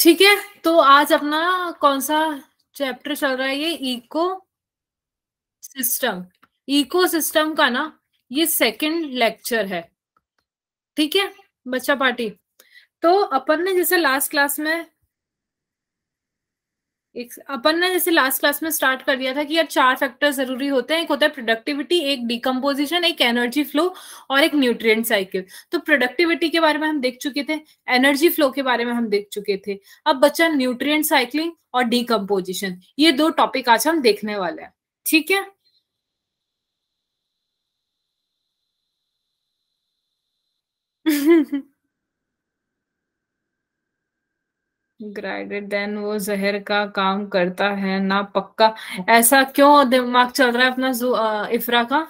ठीक है तो आज अपना कौन सा चैप्टर चल रहा है ये इको सिस्टम इको सिस्टम का ना ये सेकंड लेक्चर है ठीक है बच्चा पार्टी तो अपन ने जैसे लास्ट क्लास में एक अपन ने जैसे लास्ट क्लास में स्टार्ट कर दिया था कि यार चार फैक्टर जरूरी होते हैं एक होता है प्रोडक्टिविटी एक डिकम्पोजिशन एक एनर्जी फ्लो और एक न्यूट्रिएंट साइकिल तो प्रोडक्टिविटी के बारे में हम देख चुके थे एनर्जी फ्लो के बारे में हम देख चुके थे अब बच्चा न्यूट्रिएंट साइकिलिंग और डिकम्पोजिशन ये दो टॉपिक आज हम देखने वाले हैं ठीक है ग्राइडेड देन वो जहर का काम करता है ना पक्का ऐसा क्यों दिमाग चल रहा है अपना इफ्रा इफरा का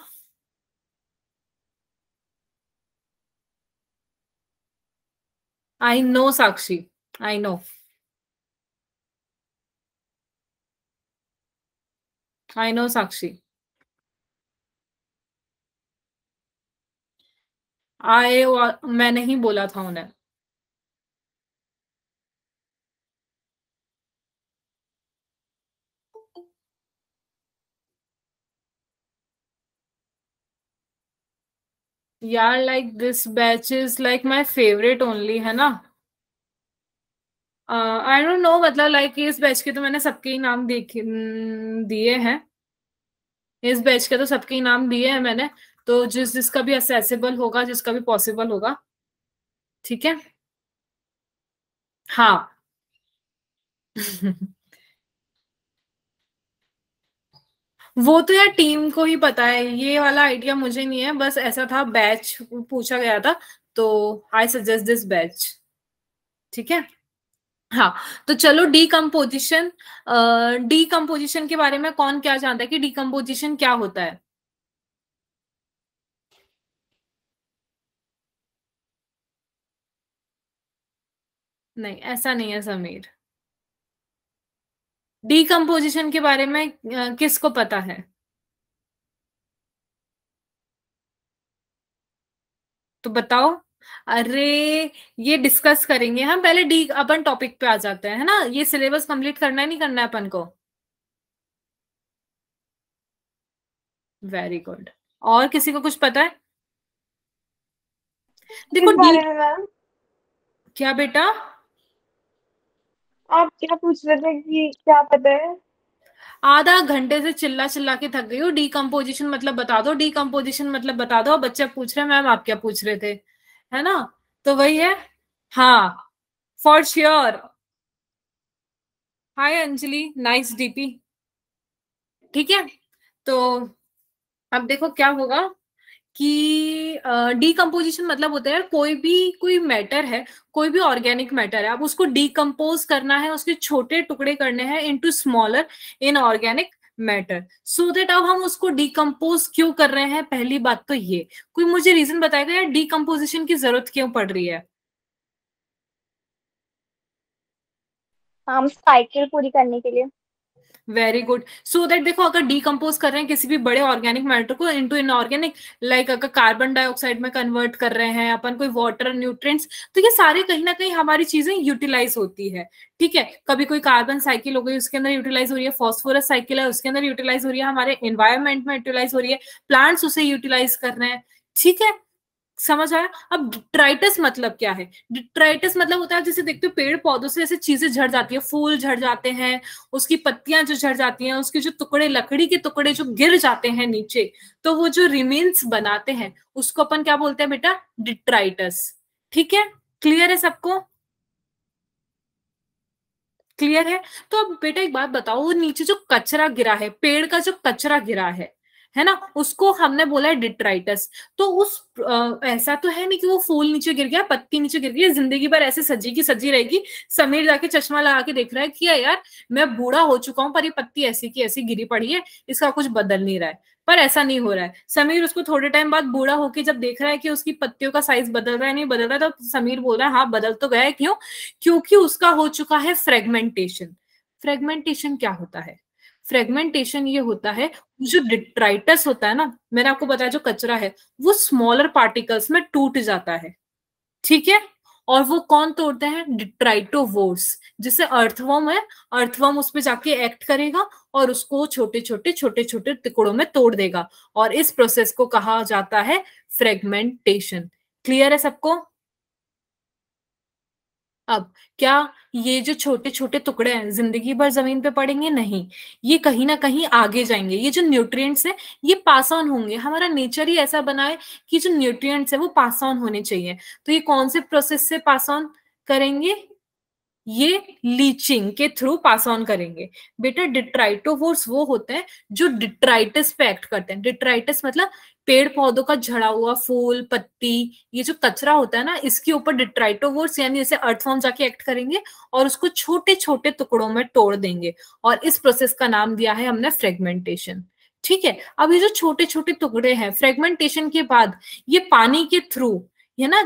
I know Sakshi I know I know Sakshi आए मैं नहीं बोला था उन्हें यार like this batch is like my favourite only है ना आई डोंट नो मतलब लाइक इस बैच के तो मैंने सबके ही नाम देखे दिए हैं इस बैच के तो सबके ही नाम दिए हैं मैंने तो जिस जिसका भी असेसिबल होगा जिसका भी पॉसिबल होगा ठीक है हाँ वो तो यार टीम को ही पता है ये वाला आइडिया मुझे नहीं है बस ऐसा था बैच पूछा गया था तो आई सजेस्ट दिस बैच ठीक है हाँ तो चलो डीकम्पोजिशन डीकम्पोजिशन के बारे में कौन क्या जानता है कि डीकम्पोजिशन क्या होता है नहीं ऐसा नहीं है समीर डीकम्पोजिशन के बारे में किसको पता है तो बताओ अरे ये डिस्कस करेंगे हम पहले डी अपन टॉपिक पे आ जाते हैं है ना ये सिलेबस कंप्लीट करना है नहीं करना है अपन को वेरी गुड और किसी को कुछ पता है देखो क्या बेटा आप क्या पूछ रहे थे कि क्या पता है आधा घंटे से चिल्ला चिल्ला के थक गई हो डीकम्पोजिशन मतलब बता दो डीकम्पोजिशन मतलब बता दो बच्चा पूछ रहे मैम आप क्या पूछ रहे थे है ना तो वही है हाँ for sure hi Anjali nice DP ठीक है तो अब देखो क्या होगा कि डीकम्पोजिशन uh, मतलब होता है कोई भी कोई मैटर है कोई भी ऑर्गेनिक मैटर है आप उसको डीकम्पोज करना है उसके छोटे टुकड़े करने हैं into smaller inorganic matter so that अब हम उसको डीकम्पोज क्यों कर रहे हैं पहली बात तो ये कोई मुझे रीजन बताएगा यार डीकम्पोजिशन की जरूरत क्यों पड़ रही है हम साइकिल पूरी करने के लिए वेरी गुड सो दैट देखो अगर डीकम्पोज कर रहे हैं किसी भी बड़े ऑर्गेनिक मैटर को इनटू इनऑर्गेनिक लाइक अगर कार्बन डाइऑक्साइड में कन्वर्ट कर रहे हैं अपन कोई वाटर न्यूट्रिएंट्स तो ये सारे कहीं ना कहीं हमारी चीजें यूटिलाइज होती है ठीक है कभी कोई कार्बन साइकिल हो गई उसके अंदर यूटिलाइज हो रही है फॉस्फोरस साइकिल है उसके अंदर यूटिलाइज हो रही है हमारे एनवायरमेंट में यूटिलाइज हो रही है प्लांट्स उसे यूटिलाइज कर रहे हैं ठीक है समझ आया अब डिट्राइटस मतलब क्या है डिट्राइटस मतलब होता है जैसे देखते हो पेड़ पौधों से ऐसे चीजें झड़ जाती है फूल झड़ जाते हैं उसकी पत्तियां जो झड़ जाती हैं उसके जो टुकड़े लकड़ी के टुकड़े जो गिर जाते हैं नीचे तो वो जो रिमेन्स बनाते हैं उसको अपन क्या बोलते हैं बेटा डिट्राइटस ठीक है क्लियर है सबको क्लियर है तो अब बेटा एक बात बताओ वो नीचे जो कचरा गिरा है पेड़ का जो कचरा गिरा है है ना उसको हमने बोला है डिट्राइटस तो उस आ, ऐसा तो है नहीं कि वो फूल नीचे गिर गया पत्ती नीचे गिर गया जिंदगी भर ऐसे सजी की सजी रहेगी समीर जाके चश्मा लगा के देख रहा है कि यार मैं बूढ़ा हो चुका हूं पर ये पत्ती ऐसी की ऐसी गिरी पड़ी है इसका कुछ बदल नहीं रहा है पर ऐसा नहीं हो रहा है समीर उसको थोड़े टाइम बाद बूढ़ा होके जब देख रहा है कि उसकी पत्तियों का साइज बदल रहा है नहीं बदल रहा है तो समीर बोल रहा है हाँ बदल तो गया है क्यों क्योंकि उसका हो चुका है फ्रेगमेंटेशन फ्रेगमेंटेशन क्या होता है फ्रेगमेंटेशन ये होता है जो डिट्राइटस होता है ना मैंने आपको बताया जो कचरा है वो स्मॉलर पार्टिकल्स में टूट जाता है ठीक है और वो कौन तोड़ते हैं डिट्राइटोवोर्स जिसे अर्थवम है अर्थवम उस पर जाके एक्ट करेगा और उसको छोटे छोटे छोटे छोटे टुकड़ों में तोड़ देगा और इस प्रोसेस को कहा जाता है फ्रेगमेंटेशन क्लियर है सबको अब क्या ये जो छोटे छोटे टुकड़े हैं जिंदगी भर जमीन पे पड़ेंगे नहीं ये कहीं ना कहीं आगे जाएंगे ये जो न्यूट्रिएंट्स है ये पास ऑन होंगे हमारा नेचर ही ऐसा बना है कि जो न्यूट्रिएंट्स है वो पास ऑन होने चाहिए तो ये कौन से प्रोसेस से पास ऑन करेंगे ये लीचिंग के थ्रू पास ऑन करेंगे बेटा डिट्राइटोवोर्स वो होते हैं जो डिट्राइटिस पे एक्ट करते हैं डिट्राइटिस मतलब पेड़ पौधों का झड़ा हुआ फूल पत्ती ये जो कचरा होता है ना इसके ऊपर डिट्राइटोवर्स यानी इसे अर्थफॉर्म जाके एक्ट करेंगे और उसको छोटे छोटे टुकड़ों में तोड़ देंगे और इस प्रोसेस का नाम दिया है हमने फ्रेगमेंटेशन ठीक है अब ये जो छोटे छोटे टुकड़े हैं फ्रेगमेंटेशन के बाद ये पानी के थ्रू है ना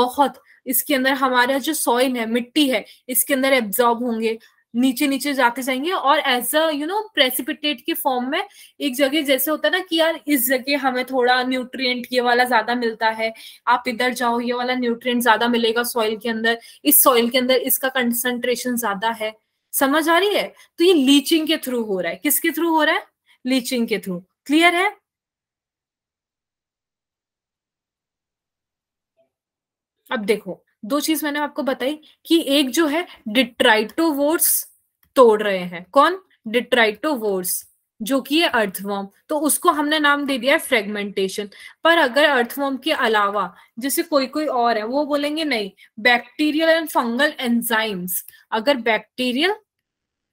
बहुत इसके अंदर हमारा जो सॉइल है मिट्टी है इसके अंदर एब्जॉर्ब होंगे नीचे नीचे जाते जाएंगे और as a you know precipitate के फॉर्म में एक जगह जैसे होता है ना कि यार इस जगह हमें थोड़ा न्यूट्रिएंट ये वाला ज्यादा मिलता है आप इधर जाओ ये वाला न्यूट्रिएंट ज्यादा मिलेगा सॉइल के अंदर इस सॉइल के अंदर इसका कंसंट्रेशन ज्यादा है समझ आ रही है तो ये लीचिंग के थ्रू हो रहा है किसके थ्रू हो रहा है लीचिंग के थ्रू क्लियर है अब देखो दो चीज मैंने आपको बताई कि एक जो है डिट्राइटोवोर्स तोड़ रहे हैं कौन डिट्राइटोवोर्स जो कि है अर्थवॉर्म तो उसको हमने नाम दे दिया है फ्रेगमेंटेशन पर अगर अर्थवॉर्म के अलावा जैसे कोई कोई और है वो बोलेंगे नहीं बैक्टीरियल एंड फंगल एंजाइम्स अगर बैक्टीरियल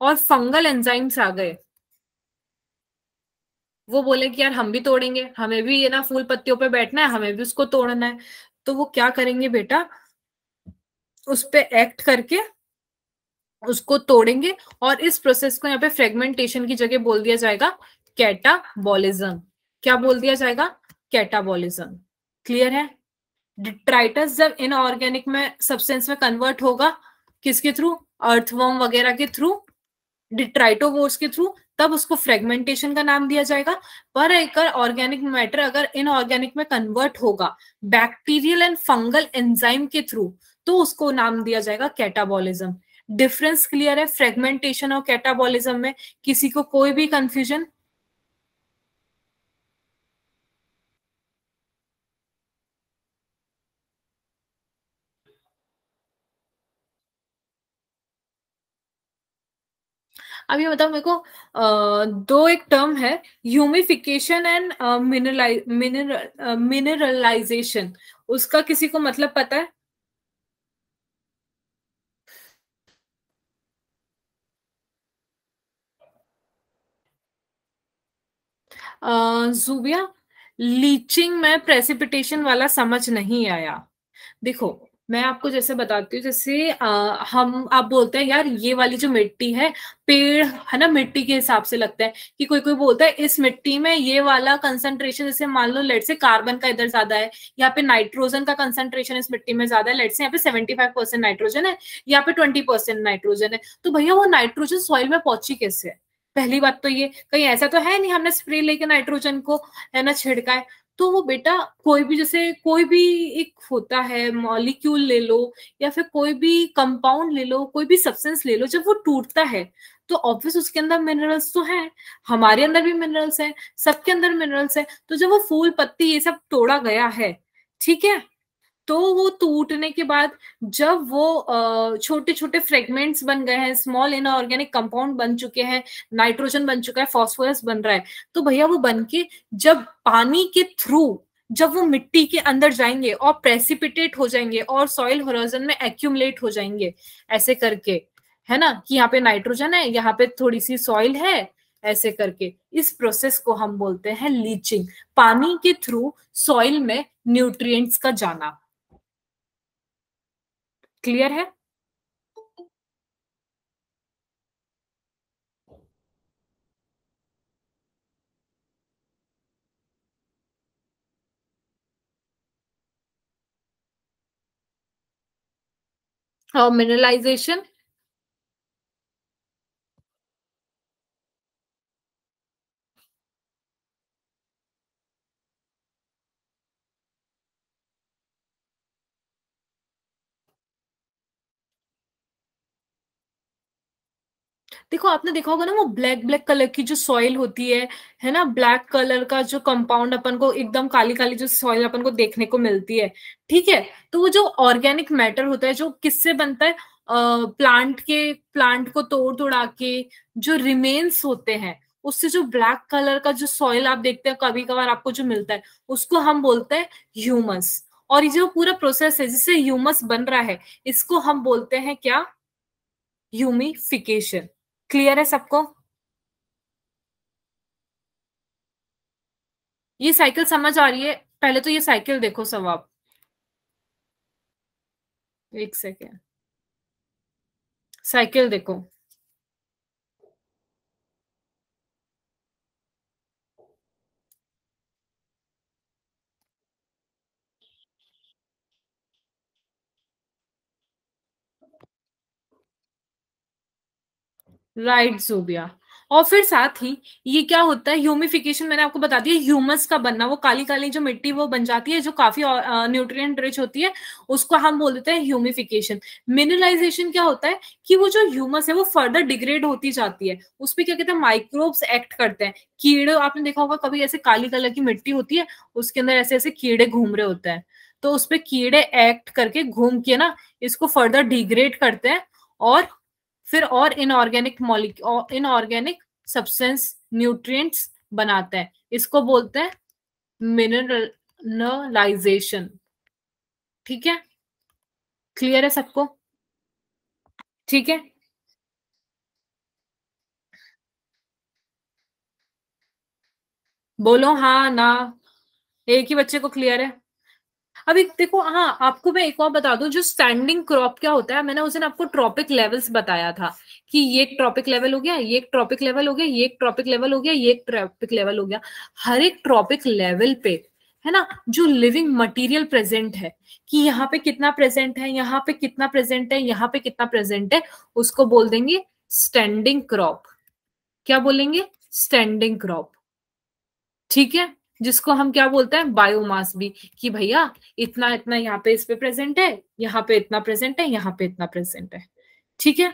और फंगल एंजाइम्स आ गए वो बोले कि यार हम भी तोड़ेंगे हमें भी ये ना फूल पत्तियों पे बैठना है हमें भी उसको तोड़ना है तो वो क्या करेंगे बेटा उस पर एक्ट करके उसको तोड़ेंगे और इस प्रोसेस को यहाँ पे फ्रेगमेंटेशन की जगह बोल दिया जाएगा कैटाबॉलिज्म क्या बोल दिया जाएगा कैटाबॉलिज्म क्लियर है डिट्राइटस जब इनऑर्गेनिक में सब्सटेंस में कन्वर्ट होगा किसके थ्रू अर्थवर्म वगैरह के थ्रू डिट्राइटोवोर्स के थ्रू तब उसको फ्रेगमेंटेशन का नाम दिया जाएगा पर एकर ऑर्गेनिक मैटर अगर इनऑर्गेनिक में कन्वर्ट होगा बैक्टीरियल एंड फंगल एंजाइम के थ्रू तो उसको नाम दिया जाएगा कैटाबॉलिज्म डिफरेंस क्लियर है फ्रेगमेंटेशन और कैटाबॉलिज्म में किसी को कोई भी कंफ्यूजन अब ये बताओ मेरे को दो एक टर्म है humification and mineralize mineral mineralization उसका किसी को मतलब पता है जुबिया लीचिंग में प्रेसिपिटेशन वाला समझ नहीं आया देखो मैं आपको जैसे बताती हूँ जैसे आ, हम आप बोलते हैं यार ये वाली जो मिट्टी है पेड़ है ना मिट्टी के हिसाब से लगता है कि कोई कोई बोलता है इस मिट्टी में ये वाला कंसंट्रेशन जैसे मान लो लेट से कार्बन का इधर ज्यादा है यहाँ पे नाइट्रोजन का कंसंट्रेशन इस मिट्टी में ज्यादा है लेट से यहाँ पे सेवेंटी फाइव परसेंट नाइट्रोजन है यहाँ पे ट्वेंटी परसेंट नाइट्रोजन है तो भैया वो नाइट्रोजन सॉइल में पहुंची कैसे है पहली बात तो ये कहीं ऐसा तो है नहीं हमने स्प्रे लेके नाइट्रोजन को है ना छिड़का है तो वो बेटा कोई भी जैसे कोई भी एक होता है मॉलिक्यूल ले लो या फिर कोई भी कंपाउंड ले लो कोई भी सब्सटेंस ले लो जब वो टूटता है तो ऑब्वियस उसके अंदर मिनरल्स तो हैं हमारे अंदर भी मिनरल्स हैं सबके अंदर मिनरल्स हैं तो जब वो फूल पत्ती ये सब तोड़ा गया है ठीक है तो वो टूटने के बाद जब वो छोटे छोटे फ्रेगमेंट्स बन गए हैं स्मॉल इनऑर्गेनिक कंपाउंड बन चुके हैं नाइट्रोजन बन चुका है फॉस्फोरस बन रहा है तो भैया वो बन के जब पानी के थ्रू जब वो मिट्टी के अंदर जाएंगे और प्रेसिपिटेट हो जाएंगे और सॉइल होराजन में एक्यूमुलेट हो जाएंगे ऐसे करके है ना कि यहाँ पे नाइट्रोजन है यहाँ पे थोड़ी सी सॉइल है ऐसे करके इस प्रोसेस को हम बोलते हैं लीचिंग पानी के थ्रू सॉइल में न्यूट्रिएंट्स का जाना क्लियर है और oh, मिनरलाइजेशन देखो आपने देखा होगा ना वो ब्लैक ब्लैक कलर की जो सॉइल होती है है ना ब्लैक कलर का जो कंपाउंड अपन को एकदम काली काली जो सॉइल अपन को देखने को मिलती है ठीक है तो वो जो ऑर्गेनिक मैटर होता है जो किससे बनता है प्लांट के प्लांट को तोड़ तोड़ा के जो रिमेन्स होते हैं उससे जो ब्लैक कलर का जो सॉइल आप देखते हैं कभी कभार आपको जो मिलता है उसको हम बोलते हैं ह्यूमस और ये जो पूरा प्रोसेस है जिससे ह्यूमस बन रहा है इसको हम बोलते हैं क्या ह्यूमिफिकेशन क्लियर है सबको ये साइकिल समझ आ रही है पहले तो ये साइकिल देखो सब आप एक सेकेंड साइकिल देखो राइट जोबिया और फिर साथ ही ये क्या होता है ह्यूमिफिकेशन मैंने आपको बता दिया ह्यूमस का बनना वो काली काली जो मिट्टी वो बन जाती है जो काफी न्यूट्रिएंट रिच होती है उसको हम बोल देते हैं ह्यूमिफिकेशन मिनरलाइजेशन क्या होता है कि वो जो ह्यूमस है वो फर्दर डिग्रेड होती जाती है उस पर क्या कहते हैं माइक्रोब्स एक्ट करते हैं कीड़े आपने देखा होगा कभी ऐसे काली कलर की मिट्टी होती है उसके अंदर ऐसे ऐसे कीड़े घूम रहे होते हैं तो उसपे कीड़े एक्ट करके घूम के ना इसको फर्दर डिग्रेड करते हैं और फिर और इनऑर्गेनिक मॉलिक इनऑर्गेनिक सब्सटेंस न्यूट्रिएंट्स बनाते हैं इसको बोलते हैं मिनरलाइजेशन ठीक है क्लियर है सबको ठीक है बोलो हाँ ना एक ही बच्चे को क्लियर है अभी देखो हाँ आपको मैं एक और बता दू जो स्टैंडिंग क्रॉप क्या होता है मैंने उस दिन आपको ट्रॉपिक लेवल्स बताया था कि ये एक ट्रॉपिक लेवल हो गया ये एक ट्रॉपिक लेवल हो गया ये एक ट्रॉपिक लेवल हो गया ये एक ट्रॉपिक लेवल हो गया हर एक ट्रॉपिक लेवल पे है ना जो लिविंग मटेरियल प्रेजेंट है कि यहाँ पे कितना प्रेजेंट है यहाँ पे कितना प्रेजेंट है यहाँ पे कितना प्रेजेंट है उसको बोल देंगे स्टैंडिंग क्रॉप क्या बोलेंगे स्टैंडिंग क्रॉप ठीक है जिसको हम क्या बोलते हैं बायोमास भी कि भैया इतना इतना यहाँ पे इस पे प्रेजेंट है यहाँ पे इतना प्रेजेंट है यहाँ पे इतना प्रेजेंट है ठीक है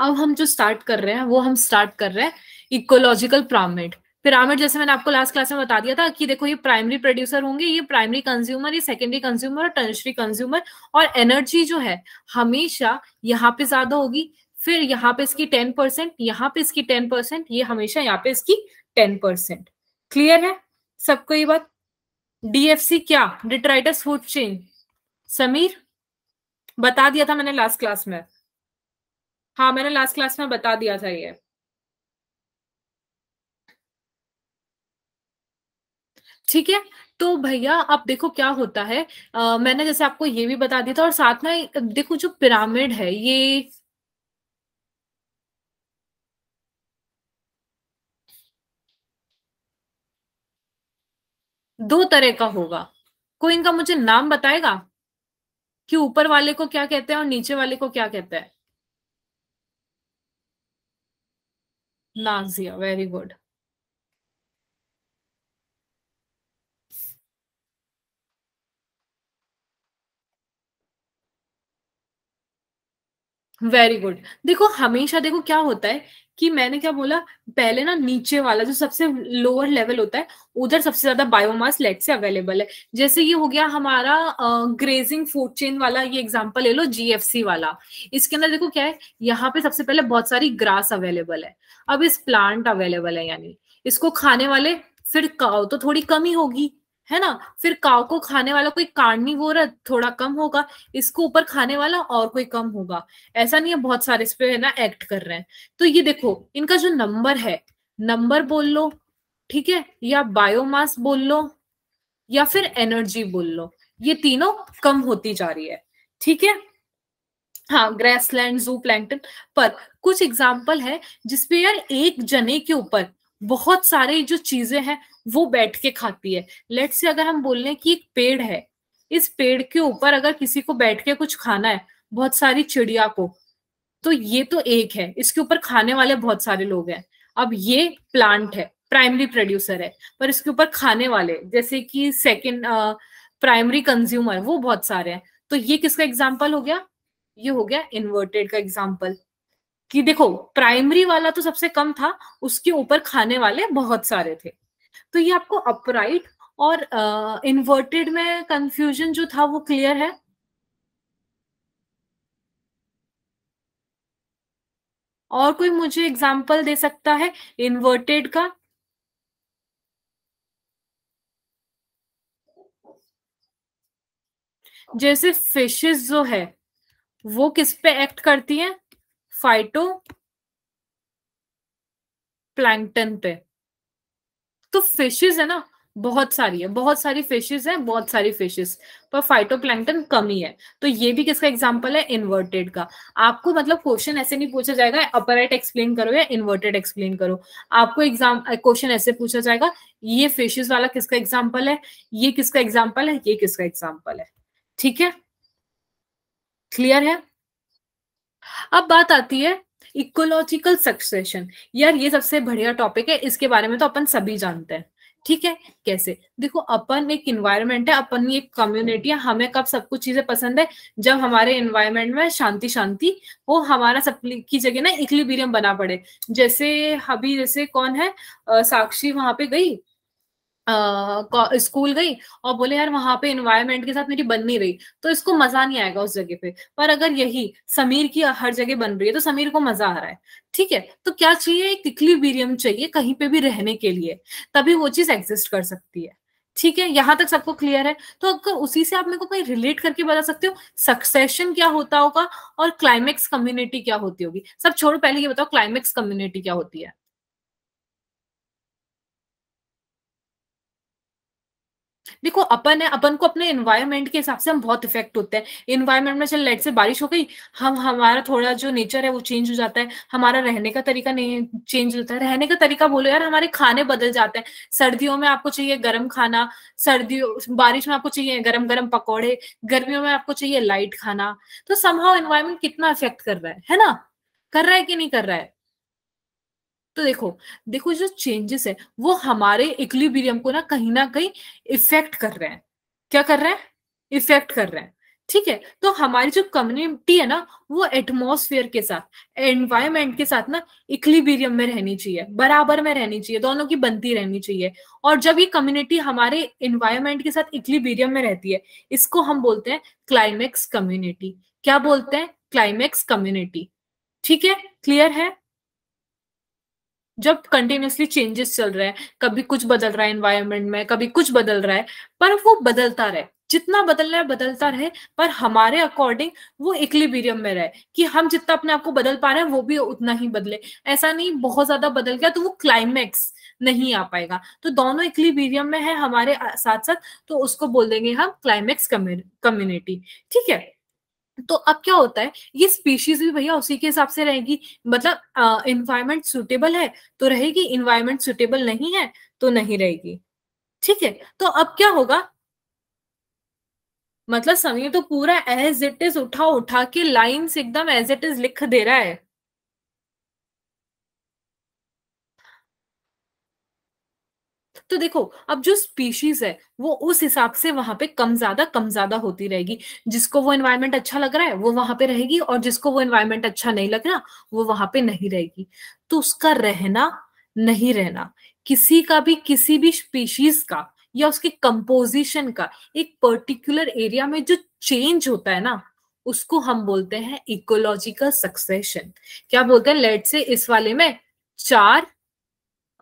अब हम जो स्टार्ट कर रहे हैं वो हम स्टार्ट कर रहे हैं इकोलॉजिकल पिरामिड पिरामिड जैसे मैंने आपको लास्ट क्लास में बता दिया था कि देखो ये प्राइमरी प्रोड्यूसर होंगे ये प्राइमरी कंज्यूमर ये सेकेंडरी कंज्यूमर और टर्शरी कंज्यूमर और एनर्जी जो है हमेशा यहाँ पे ज्यादा होगी फिर यहाँ पे इसकी टेन परसेंट यहाँ पे इसकी टेन परसेंट ये हमेशा यहाँ पे इसकी टेन परसेंट क्लियर है सबको ये बात डीएफसी क्या डिट्राइटस फूड चेन समीर बता दिया था मैंने लास्ट क्लास में हाँ मैंने लास्ट क्लास में बता दिया था ये ठीक है तो भैया अब देखो क्या होता है आ, मैंने जैसे आपको ये भी बता दिया था और साथ में देखो जो पिरामिड है ये दो तरह का होगा कोई इनका मुझे नाम बताएगा कि ऊपर वाले को क्या कहते हैं और नीचे वाले को क्या कहते हैं Nazia very good very good देखो हमेशा देखो क्या होता है कि मैंने क्या बोला पहले ना नीचे वाला जो सबसे लोअर लेवल होता है उधर सबसे ज्यादा बायोमास लेट से अवेलेबल है जैसे ये हो गया हमारा ग्रेजिंग फूड चेन वाला ये एग्जांपल ले लो जीएफसी वाला इसके अंदर देखो क्या है यहाँ पे सबसे पहले बहुत सारी ग्रास अवेलेबल है अब इस प्लांट अवेलेबल है यानी इसको खाने वाले फिर काउ तो थोड़ी कमी होगी है ना फिर काव को खाने वाला कोई रहा थोड़ा कम होगा इसको ऊपर खाने वाला और कोई कम होगा ऐसा नहीं है बहुत सारे इस पे है ना एक्ट कर रहे हैं तो ये देखो इनका जो नंबर है नंबर बोल लो ठीक है या बायोमास बोल लो या फिर एनर्जी बोल लो ये तीनों कम होती जा रही है ठीक है हाँ ग्रेसलैंड जू प्लैंकटन पर कुछ एग्जाम्पल है जिसपे यार एक जने के ऊपर बहुत सारे जो चीजें हैं वो बैठ के खाती है लेट से अगर हम बोल रहे कि एक पेड़ है इस पेड़ के ऊपर अगर किसी को बैठ के कुछ खाना है बहुत सारी चिड़िया को तो ये तो एक है इसके ऊपर खाने वाले बहुत सारे लोग हैं अब ये प्लांट है प्राइमरी प्रोड्यूसर है पर इसके ऊपर खाने वाले जैसे कि सेकेंड प्राइमरी कंज्यूमर वो बहुत सारे हैं तो ये किसका एग्जाम्पल हो गया ये हो गया इन्वर्टेड का एग्जाम्पल कि देखो प्राइमरी वाला तो सबसे कम था उसके ऊपर खाने वाले बहुत सारे थे तो ये आपको अपराइट और इन्वर्टेड uh, में कंफ्यूजन जो था वो क्लियर है और कोई मुझे एग्जाम्पल दे सकता है इन्वर्टेड का जैसे फिशेस जो है वो किस पे एक्ट करती हैं फाइटो प्लैंकटन पे तो फिशेस है ना बहुत सारी है बहुत सारी फिशेस है बहुत सारी फिशेस पर फाइटोप्लैंकटन कम ही है तो ये भी किसका एग्जांपल है इन्वर्टेड का आपको मतलब क्वेश्चन ऐसे नहीं पूछा जाएगा राइट एक्सप्लेन करो या इन्वर्टेड एक्सप्लेन करो आपको एग्जाम क्वेश्चन ऐसे पूछा जाएगा ये फिशेस वाला किसका एग्जाम्पल है ये किसका एग्जाम्पल है ये किसका एग्जाम्पल है ठीक है क्लियर है अब बात आती है इकोलॉजिकल सक्सेशन यार ये सबसे बढ़िया टॉपिक है इसके बारे में तो अपन सभी जानते हैं ठीक है कैसे देखो अपन एक इन्वायरमेंट है अपन एक कम्युनिटी है हमें कब सब कुछ चीजें पसंद है जब हमारे इन्वायरमेंट में शांति शांति वो हमारा सब की जगह ना इक्लिबीरियम बना पड़े जैसे अभी जैसे कौन है आ, साक्षी वहां पे गई स्कूल गई और बोले यार वहां पे इन्वायरमेंट के साथ मेरी बन नहीं रही तो इसको मजा नहीं आएगा उस जगह पे पर अगर यही समीर की हर जगह बन रही है तो समीर को मजा आ रहा है ठीक है तो क्या चाहिए एक इक्लिबीरियम चाहिए कहीं पे भी रहने के लिए तभी वो चीज एग्जिस्ट कर सकती है ठीक है यहां तक सबको क्लियर है तो अगर उसी से आप मेरे को कहीं रिलेट करके बता सकते हो सक्सेशन क्या होता होगा और क्लाइमेक्स कम्युनिटी क्या होती होगी सब छोड़ो पहले ये बताओ क्लाइमेक्स कम्युनिटी क्या होती है देखो अपन है अपन को अपने इन्वायरमेंट के हिसाब से हम बहुत इफेक्ट होते हैं इन्वायरमेंट में चल लाइट से बारिश हो गई हम हमारा थोड़ा जो नेचर है वो चेंज हो जाता है हमारा रहने का तरीका नहीं चेंज होता है रहने का तरीका बोलो यार हमारे खाने बदल जाते हैं सर्दियों में आपको चाहिए गर्म खाना सर्दियों बारिश में आपको चाहिए गर्म गर्म पकौड़े गर्मियों में आपको चाहिए लाइट खाना तो समहाउ इन्वायरमेंट कितना इफेक्ट कर रहा है है ना कर रहा है कि नहीं कर रहा है तो देखो देखो जो चेंजेस है वो हमारे इक्लिबीरियम को ना कहीं ना कहीं इफेक्ट कर रहे हैं क्या कर रहे हैं इफेक्ट कर रहे हैं ठीक है तो हमारी जो कम्युनिटी है ना वो एटमोसफियर के साथ एनवायरमेंट के साथ ना इक्लिबीरियम में रहनी चाहिए बराबर में रहनी चाहिए दोनों की बनती रहनी चाहिए और जब ये कम्युनिटी हमारे एनवायरमेंट के साथ इक्लिबीरियम में रहती है इसको हम बोलते हैं क्लाइमेक्स कम्युनिटी क्या बोलते हैं क्लाइमेक्स कम्युनिटी ठीक है क्लियर है जब कंटिन्यूसली चेंजेस चल रहे हैं कभी कुछ बदल रहा है एनवायरमेंट में कभी कुछ बदल रहा है पर वो बदलता रहे जितना बदल रहा है बदलता रहे पर हमारे अकॉर्डिंग वो इक्लिबीरियम में रहे कि हम जितना अपने आप को बदल पा रहे हैं वो भी उतना ही बदले ऐसा नहीं बहुत ज्यादा बदल गया तो वो क्लाइमैक्स नहीं आ पाएगा तो दोनों इक्लिबीरियम में है हमारे साथ साथ तो उसको बोल देंगे हम क्लाइमैक्स कम्युनिटी ठीक है तो अब क्या होता है ये स्पीशीज भी भैया उसी के हिसाब से रहेगी मतलब इन्वायरमेंट सुटेबल है तो रहेगी इन्वायरमेंट सुटेबल नहीं है तो नहीं रहेगी ठीक है तो अब क्या होगा मतलब समीर तो पूरा एज इट इज उठा उठा के लाइन्स एकदम एज इट इज लिख दे रहा है तो देखो अब जो स्पीशीज है वो उस हिसाब से वहां पे कम ज्यादा कम ज्यादा होती रहेगी जिसको वो एनवायरमेंट अच्छा लग रहा है वो वहां पे रहेगी और जिसको वो एनवायरमेंट अच्छा नहीं लग रहा वो वहां पे नहीं रहेगी तो उसका रहना नहीं रहना किसी का भी किसी भी स्पीशीज का या उसके कंपोजिशन का एक पर्टिकुलर एरिया में जो चेंज होता है ना उसको हम बोलते हैं इकोलॉजिकल सक्सेशन क्या बोलते हैं लेट से इस वाले में चार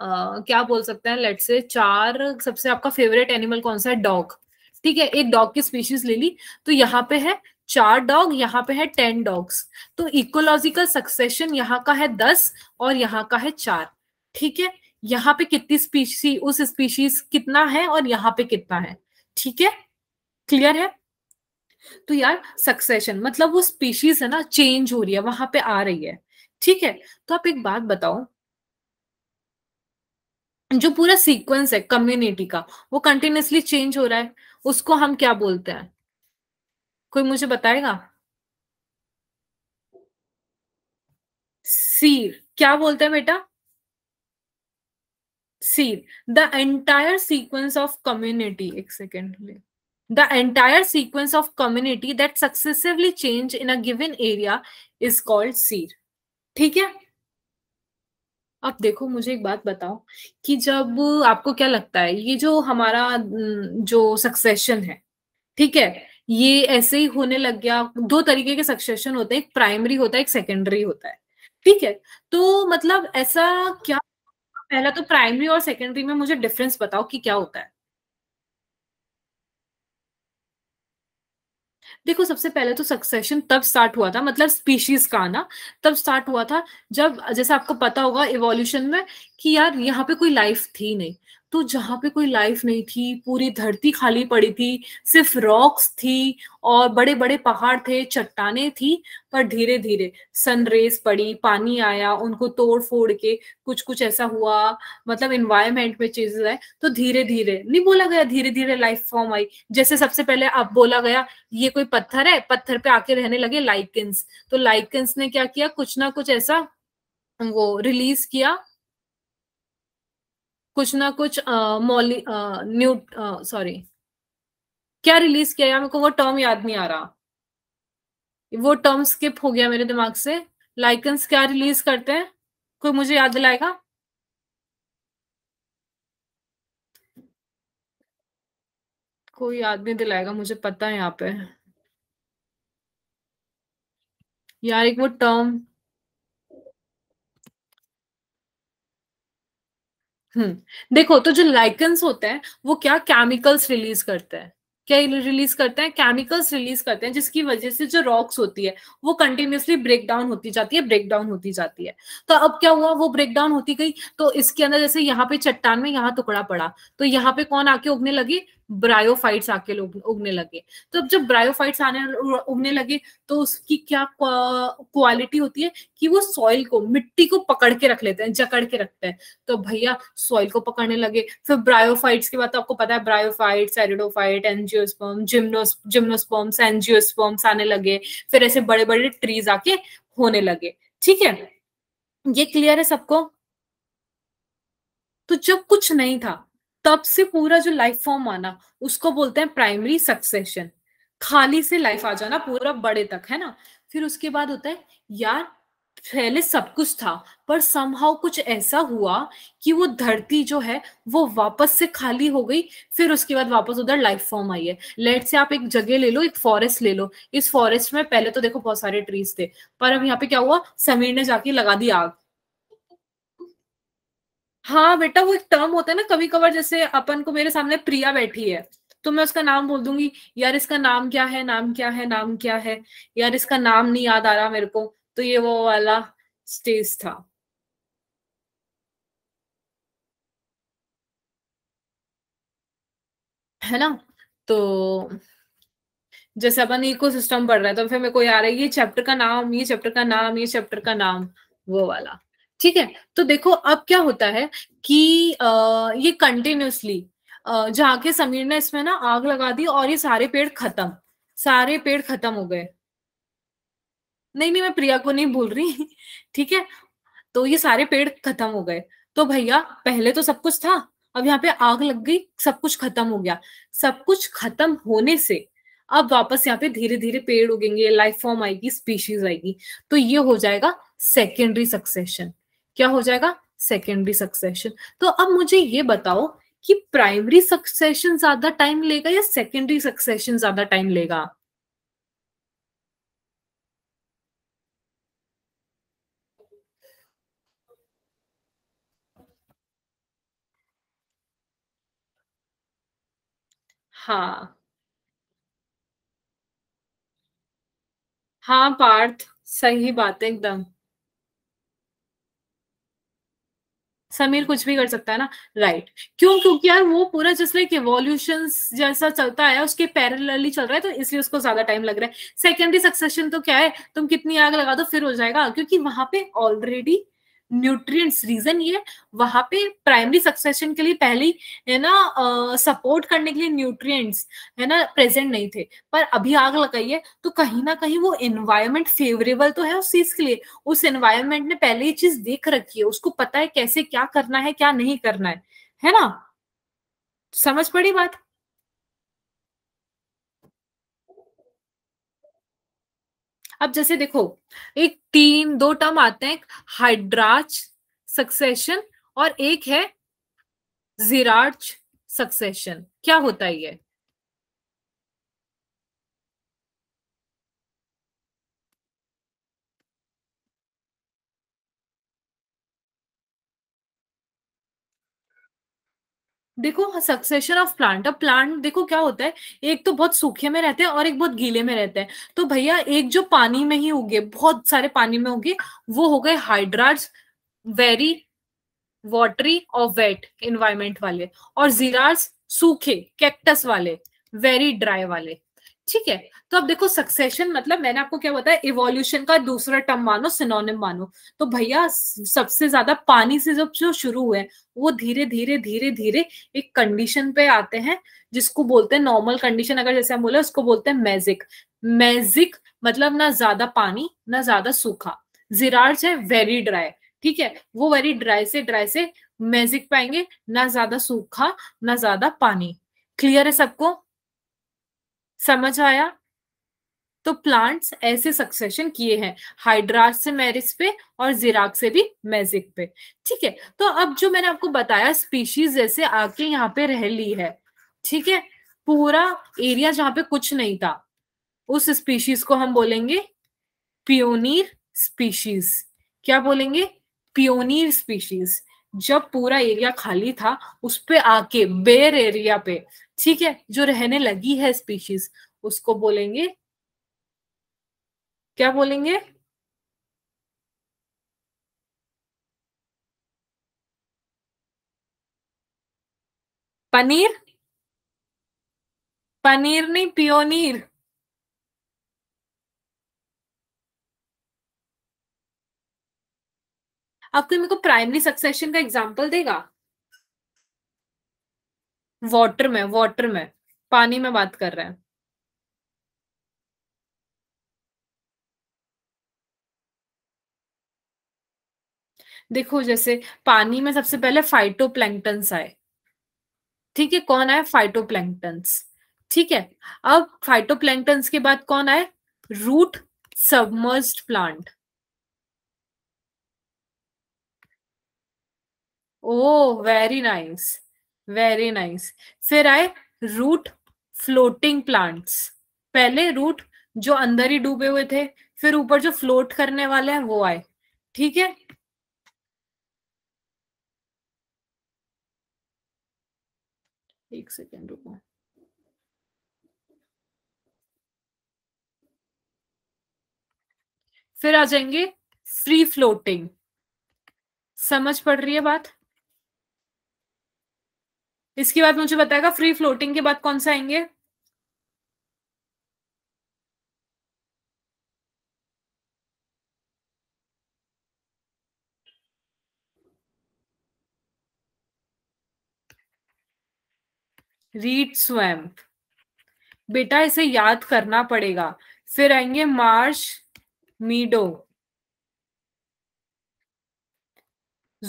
क्या बोल सकते हैं लेट से चार सबसे आपका फेवरेट एनिमल कौन सा है डॉग ठीक है एक डॉग की स्पीशीज ले ली तो यहाँ पे है चार डॉग यहाँ पे है टेन डॉग्स तो इकोलॉजिकल सक्सेशन यहाँ का है दस और यहाँ का है चार ठीक है यहाँ पे कितनी स्पीशी उस स्पीशीज कितना है और यहाँ पे कितना है ठीक है क्लियर है तो यार सक्सेशन मतलब वो स्पीशीज है ना चेंज हो रही है वहां पे आ रही है ठीक है तो आप एक बात बताओ जो पूरा सीक्वेंस है कम्युनिटी का वो कंटिन्यूसली चेंज हो रहा है उसको हम क्या बोलते हैं कोई मुझे बताएगा सीर क्या बोलते हैं बेटा sere the entire sequence of community एक second the entire sequence of community that successively change in a given area is called sere ठीक है अब देखो मुझे एक बात बताओ कि जब आपको क्या लगता है ये जो हमारा जो सक्सेशन है ठीक है ये ऐसे ही होने लग गया दो तरीके के सक्सेशन होते हैं एक प्राइमरी होता है एक सेकेंडरी होता है ठीक है तो मतलब ऐसा क्या पहला तो प्राइमरी और सेकेंडरी में मुझे डिफरेंस बताओ कि क्या होता है देखो सबसे पहले तो सक्सेशन तब स्टार्ट हुआ था मतलब स्पीशीज का आना तब स्टार्ट हुआ था जब जैसे आपको पता होगा इवोल्यूशन में कि यार यहाँ पे कोई लाइफ थी नहीं तो जहां पे कोई लाइफ नहीं थी पूरी धरती खाली पड़ी थी सिर्फ रॉक्स थी और बड़े बड़े पहाड़ थे चट्टाने थी पर धीरे धीरे सन रेस पड़ी पानी आया उनको तोड़ फोड़ के कुछ कुछ ऐसा हुआ मतलब इन्वायरमेंट में चेंजेस आए तो धीरे धीरे नहीं बोला गया धीरे धीरे लाइफ फॉर्म आई जैसे सबसे पहले अब बोला गया ये कोई पत्थर है पत्थर पे आके रहने लगे लाइकेंस तो लाइकेंस ने क्या किया कुछ ना कुछ ऐसा वो रिलीज किया कुछ ना कुछ मॉली न्यू सॉरी क्या रिलीज किया यार मेरे को वो टर्म याद नहीं आ रहा वो टर्म स्किप हो गया मेरे दिमाग से लाइकन्स क्या रिलीज करते हैं कोई मुझे याद दिलाएगा कोई याद नहीं दिलाएगा मुझे पता है यहाँ पे यार एक वो टर्म हम्म देखो तो जो लाइकन्स होते हैं वो क्या केमिकल्स रिलीज करते हैं क्या रिलीज करते हैं केमिकल्स रिलीज करते हैं जिसकी वजह से जो रॉक्स होती है वो कंटिन्यूसली ब्रेक डाउन होती जाती है ब्रेक डाउन होती जाती है तो अब क्या हुआ वो ब्रेक डाउन होती गई तो इसके अंदर जैसे यहाँ पे चट्टान में यहाँ टुकड़ा पड़ा तो यहाँ पे कौन आके उगने लगी ब्रायोफाइट्स आके लोग उगने लगे तो अब जब ब्रायोफाइट्स आने उगने लगे तो उसकी क्या क्वालिटी होती है कि वो सॉइल को मिट्टी को पकड़ के रख लेते हैं जकड़ के रखते हैं तो भैया सॉइल को पकड़ने लगे फिर ब्रायोफाइट्स के बाद तो आपको पता है bryophytes pteridophyte angiosperm gymnos gymnosperms angiosperms आने लगे फिर ऐसे बड़े बड़े ट्रीज आके होने लगे ठीक है ये क्लियर है सबको तो जब कुछ नहीं था तब से पूरा जो लाइफ फॉर्म आना उसको बोलते हैं प्राइमरी सक्सेशन खाली से लाइफ आ जाना पूरा बड़े तक है ना फिर उसके बाद होता है यार पहले सब कुछ था पर समहाउ कुछ ऐसा हुआ कि वो धरती जो है वो वापस से खाली हो गई फिर उसके बाद वापस उधर लाइफ फॉर्म आई है लेट से आप एक जगह ले लो एक फॉरेस्ट ले लो इस फॉरेस्ट में पहले तो देखो बहुत सारे ट्रीज थे पर अब यहाँ पे क्या हुआ समीर ने जाके लगा दी आग हाँ बेटा वो एक टर्म होता है ना कभी कभार जैसे अपन को मेरे सामने प्रिया बैठी है तो मैं उसका नाम बोल दूंगी यार इसका नाम क्या है नाम क्या है नाम क्या है यार इसका नाम नहीं याद आ रहा मेरे को तो ये वो वाला स्टेज था है ना तो जैसे अपन इको सिस्टम पढ़ रहे हैं तो फिर मेरे को याद है ये चैप्टर का नाम ये चैप्टर का नाम ये चैप्टर का नाम वो वाला ठीक है तो देखो अब क्या होता है कि आ, ये कंटिन्यूसली जाके समीर ने इसमें ना आग लगा दी और ये सारे पेड़ खत्म सारे पेड़ खत्म हो गए नहीं नहीं मैं प्रिया को नहीं बोल रही ठीक है तो ये सारे पेड़ खत्म हो गए तो भैया पहले तो सब कुछ था अब यहाँ पे आग लग गई सब कुछ खत्म हो गया सब कुछ खत्म होने से अब वापस यहाँ पे धीरे धीरे पेड़ उगेंगे लाइफ फॉर्म आएगी स्पीशीज आएगी तो ये हो जाएगा सेकेंडरी सक्सेशन क्या हो जाएगा सेकेंडरी सक्सेशन तो अब मुझे ये बताओ कि प्राइमरी सक्सेशन ज्यादा टाइम लेगा या सेकेंडरी सक्सेशन ज्यादा टाइम लेगा हाँ हाँ पार्थ सही बात है एकदम समीर कुछ भी कर सकता है ना राइट right. क्यों क्योंकि यार वो पूरा जैसे लाइक एवोल्यूशन जैसा चलता है उसके पैरेलली चल रहा है तो इसलिए उसको ज्यादा टाइम लग रहा है सेकेंडरी सक्सेशन तो क्या है तुम कितनी आग लगा दो फिर हो जाएगा क्योंकि वहां पे ऑलरेडी न्यूट्रिएंट्स रीजन ये वहां पे प्राइमरी सक्सेशन के लिए पहले है ना सपोर्ट करने के लिए न्यूट्रिएंट्स है ना प्रेजेंट नहीं थे पर अभी आग लगाइए तो कहीं ना कहीं वो एनवायरमेंट फेवरेबल तो है उस चीज के लिए उस एनवायरमेंट ने पहले ये चीज देख रखी है उसको पता है कैसे क्या करना है क्या नहीं करना है है ना समझ पड़ी बात अब जैसे देखो एक तीन दो टर्म आते हैं हाइड्राच सक्सेशन और एक है जीरार्च सक्सेशन क्या होता है ये देखो सक्सेशन ऑफ प्लांट अब प्लांट देखो क्या होता है एक तो बहुत सूखे में रहते हैं और एक बहुत गीले में रहते हैं तो भैया एक जो पानी में ही उगे बहुत सारे पानी में उगे वो हो गए हाइड्राट्स वेरी वॉटरी और वेट इन्वायरमेंट वाले और जीरार्स सूखे कैक्टस वाले वेरी ड्राई वाले ठीक है तो अब देखो सक्सेशन मतलब मैंने आपको क्या बताया इवोल्यूशन का दूसरा टर्म मानो सिनोनिम मानो तो भैया सबसे ज्यादा पानी से जब जो शुरू हुए वो धीरे धीरे धीरे धीरे एक कंडीशन पे आते हैं जिसको बोलते हैं नॉर्मल कंडीशन अगर जैसे हम बोले उसको बोलते हैं मैजिक मैजिक मतलब ना ज्यादा पानी ना ज्यादा सूखा जिरार्ज है वेरी ड्राई ठीक है वो वेरी ड्राई से ड्राई से मैजिक पाएंगे ना ज्यादा सूखा ना ज्यादा पानी क्लियर है सबको समझ आया तो प्लांट्स ऐसे सक्सेशन किए हैं हाइड्रास से मैरिज पे और जिराक से भी मैजिक पे ठीक है तो अब जो मैंने आपको बताया स्पीशीज जैसे आके यहाँ पे रह ली है ठीक है पूरा एरिया जहां पे कुछ नहीं था उस स्पीशीज को हम बोलेंगे प्योनीर स्पीशीज क्या बोलेंगे पियोनीर स्पीशीज जब पूरा एरिया खाली था उस पे आके बेर एरिया पे ठीक है जो रहने लगी है स्पीशीज उसको बोलेंगे क्या बोलेंगे पनीर पनीर नहीं पियोनीर आपको मेरे को प्राइमरी सक्सेशन का एग्जांपल देगा वाटर में वाटर में पानी में बात कर रहे हैं देखो जैसे पानी में सबसे पहले फाइटोप्लैंक्टन्स आए ठीक है कौन आए फाइटोप्लैंकटन्स ठीक है अब फाइटोप्लैंकटन्स के बाद कौन आए root submerged plant oh very nice very nice फिर आए रूट फ्लोटिंग प्लांट्स पहले रूट जो अंदर ही डूबे हुए थे फिर ऊपर जो फ्लोट करने वाले हैं वो आए ठीक है एक सेकेंड रुको फिर आ जाएंगे फ्री फ्लोटिंग समझ पड़ रही है बात इसके बाद मुझे बताएगा फ्री फ्लोटिंग के बाद कौन सा आएंगे रीड स्वैम्प बेटा इसे याद करना पड़ेगा फिर आएंगे मार्श मीडो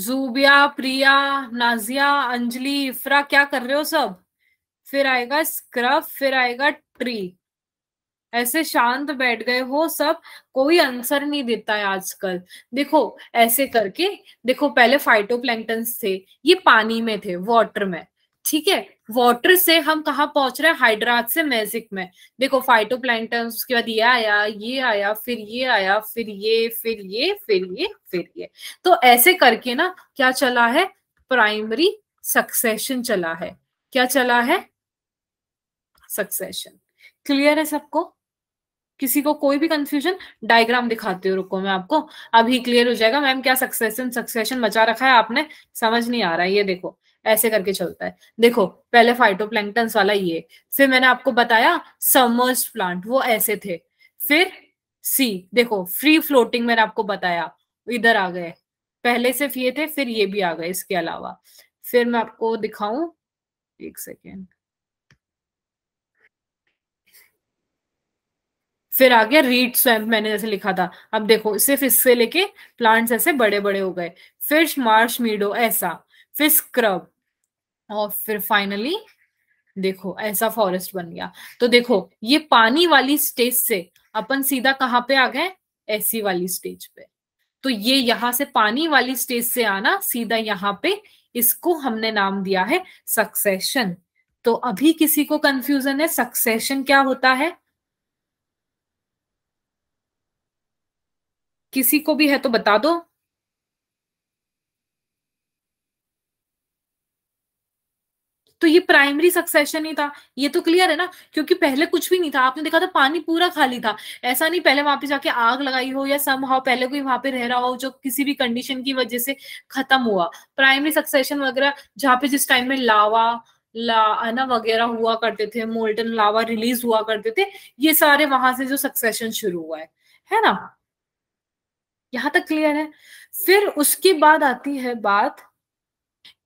जूबिया प्रिया नाजिया अंजलि इफ्रा क्या कर रहे हो सब फिर आएगा स्क्रब फिर आएगा ट्री ऐसे शांत बैठ गए हो सब कोई आंसर नहीं देता है आजकल देखो ऐसे करके देखो पहले फाइटोप्लैंक्टन्स थे ये पानी में थे वाटर में ठीक है वाटर से हम कहा पहुंच रहे हैं हाइड्राट से मैजिक में देखो फाइटो प्लैंटन उसके बाद ये आया ये आया फिर ये आया फिर ये फिर ये फिर ये फिर ये तो ऐसे करके ना क्या चला है प्राइमरी सक्सेशन चला है क्या चला है सक्सेशन क्लियर है सबको किसी को कोई भी कंफ्यूजन डायग्राम दिखाती हूँ रुको मैं आपको अभी क्लियर हो जाएगा मैम क्या सक्सेशन सक्सेशन मचा रखा है आपने समझ नहीं आ रहा है ये देखो ऐसे करके चलता है देखो पहले फाइटो वाला ये फिर मैंने आपको बताया समर्स प्लांट वो ऐसे थे फिर सी देखो फ्री फ्लोटिंग मैंने आपको बताया इधर आ गए पहले सिर्फ ये थे फिर ये भी आ गए इसके अलावा फिर मैं आपको दिखाऊं एक सेकेंड फिर आ गया रीड स्वैम्प मैंने जैसे लिखा था अब देखो सिर्फ इससे लेके प्लांट्स ऐसे बड़े बड़े हो गए फिर मार्श मीडो ऐसा फिर स्क्रब और फिर फाइनली देखो ऐसा फॉरेस्ट बन गया तो देखो ये पानी वाली स्टेज से अपन सीधा कहाँ पे आ गए ऐसी e वाली स्टेज पे तो ये यहां से पानी वाली स्टेज से आना सीधा यहाँ पे इसको हमने नाम दिया है सक्सेशन तो अभी किसी को कंफ्यूजन है सक्सेशन क्या होता है किसी को भी है तो बता दो तो ये प्राइमरी सक्सेशन ही था ये तो क्लियर है ना क्योंकि पहले कुछ भी नहीं था आपने देखा था पानी पूरा खाली था ऐसा नहीं पहले वहां पे जाके आग लगाई हो या सम हाउ पहले कोई वहां पे रह रहा हो जो किसी भी कंडीशन की वजह से खत्म हुआ प्राइमरी सक्सेशन वगैरह जहाँ पे जिस टाइम में लावा ला ना वगैरह हुआ करते थे मोल्टन लावा रिलीज हुआ करते थे ये सारे वहां से जो सक्सेशन शुरू हुआ है है ना यहां तक क्लियर है फिर उसके बाद आती है बात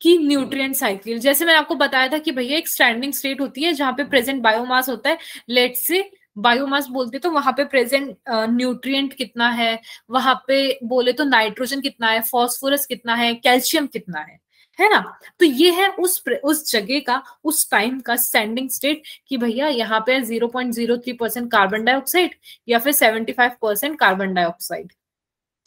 कि न्यूट्रिएंट हाँ। साइकिल जैसे मैंने आपको बताया था कि भैया एक स्टैंडिंग स्टेट होती है जहाँ पे प्रेजेंट बायोमास होता है लेट से बायोमास बोलते तो वहां पे प्रेजेंट न्यूट्रिएंट कितना है वहां पे बोले तो नाइट्रोजन कितना है फॉस्फोरस कितना है कैल्शियम कितना है है ना तो ये है उस उस जगह का उस टाइम का स्टैंडिंग स्टेट कि भैया यहाँ पे zero zero point three percent carbon dioxide या फिर seventy five percent carbon dioxide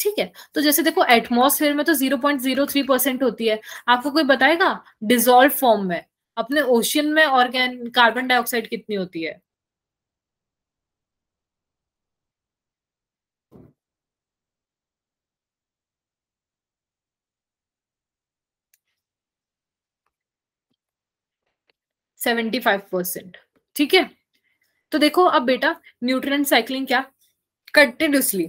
ठीक है तो जैसे देखो एटमोसफेयर में तो zero point zero three percent होती है आपको कोई बताएगा डिजोल्व फॉर्म में अपने ओशियन में ऑर्गेन कार्बन डाइऑक्साइड कितनी होती है सेवेंटी फाइव परसेंट ठीक है तो देखो अब बेटा न्यूट्रिएंट साइकिलिंग क्या कंटिन्यूसली